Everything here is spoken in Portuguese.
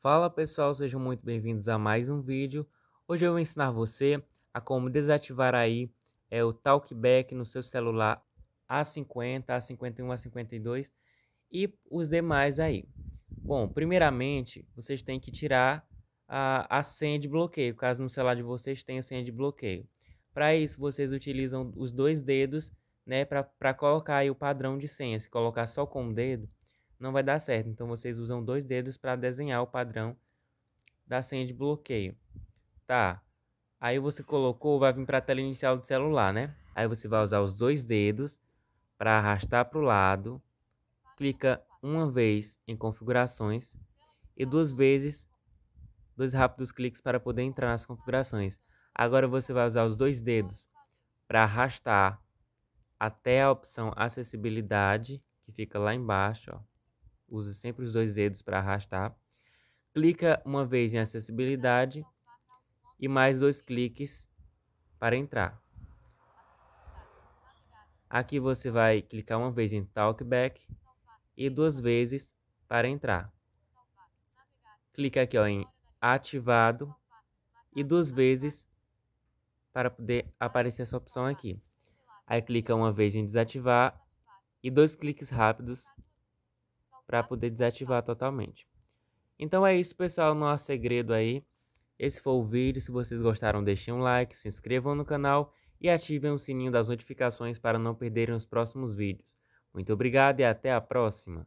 Fala pessoal, sejam muito bem-vindos a mais um vídeo. Hoje eu vou ensinar você a como desativar aí é, o talkback no seu celular A50, A51, A52 e os demais aí. Bom, primeiramente, vocês têm que tirar a, a senha de bloqueio, caso no celular de vocês tenha senha de bloqueio. Para isso, vocês utilizam os dois dedos né, para colocar aí o padrão de senha. Se colocar só com o dedo, não vai dar certo. Então vocês usam dois dedos para desenhar o padrão da senha de bloqueio. Tá. Aí você colocou, vai vir para a tela inicial do celular, né? Aí você vai usar os dois dedos para arrastar para o lado, clica uma vez em configurações e duas vezes dois rápidos cliques para poder entrar nas configurações. Agora você vai usar os dois dedos para arrastar até a opção acessibilidade que fica lá embaixo, ó. Usa sempre os dois dedos para arrastar. Clica uma vez em acessibilidade e mais dois cliques para entrar. Aqui você vai clicar uma vez em Talkback e duas vezes para entrar. Clica aqui ó, em Ativado e duas vezes para poder aparecer essa opção aqui. Aí clica uma vez em Desativar e dois cliques rápidos para poder desativar totalmente. Então é isso, pessoal, não há segredo aí. Esse foi o vídeo, se vocês gostaram deixem um like, se inscrevam no canal e ativem o sininho das notificações para não perderem os próximos vídeos. Muito obrigado e até a próxima!